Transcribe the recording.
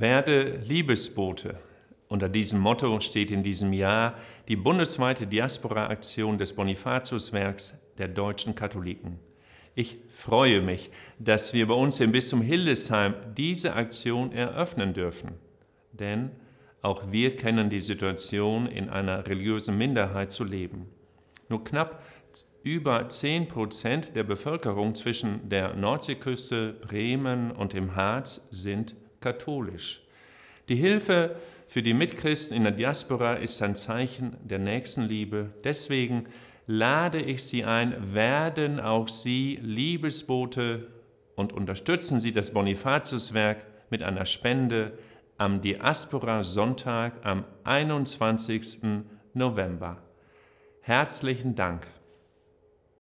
Werde Liebesbote. Unter diesem Motto steht in diesem Jahr die bundesweite Diaspora-Aktion des Bonifatiuswerks der deutschen Katholiken. Ich freue mich, dass wir bei uns im Bistum Hildesheim diese Aktion eröffnen dürfen. Denn auch wir kennen die Situation, in einer religiösen Minderheit zu leben. Nur knapp über 10 Prozent der Bevölkerung zwischen der Nordseeküste, Bremen und dem Harz sind katholisch. Die Hilfe für die Mitchristen in der Diaspora ist ein Zeichen der Nächstenliebe. Deswegen lade ich Sie ein, werden auch Sie Liebesbote und unterstützen Sie das Bonifatiuswerk mit einer Spende am Diaspora Sonntag am 21. November. Herzlichen Dank.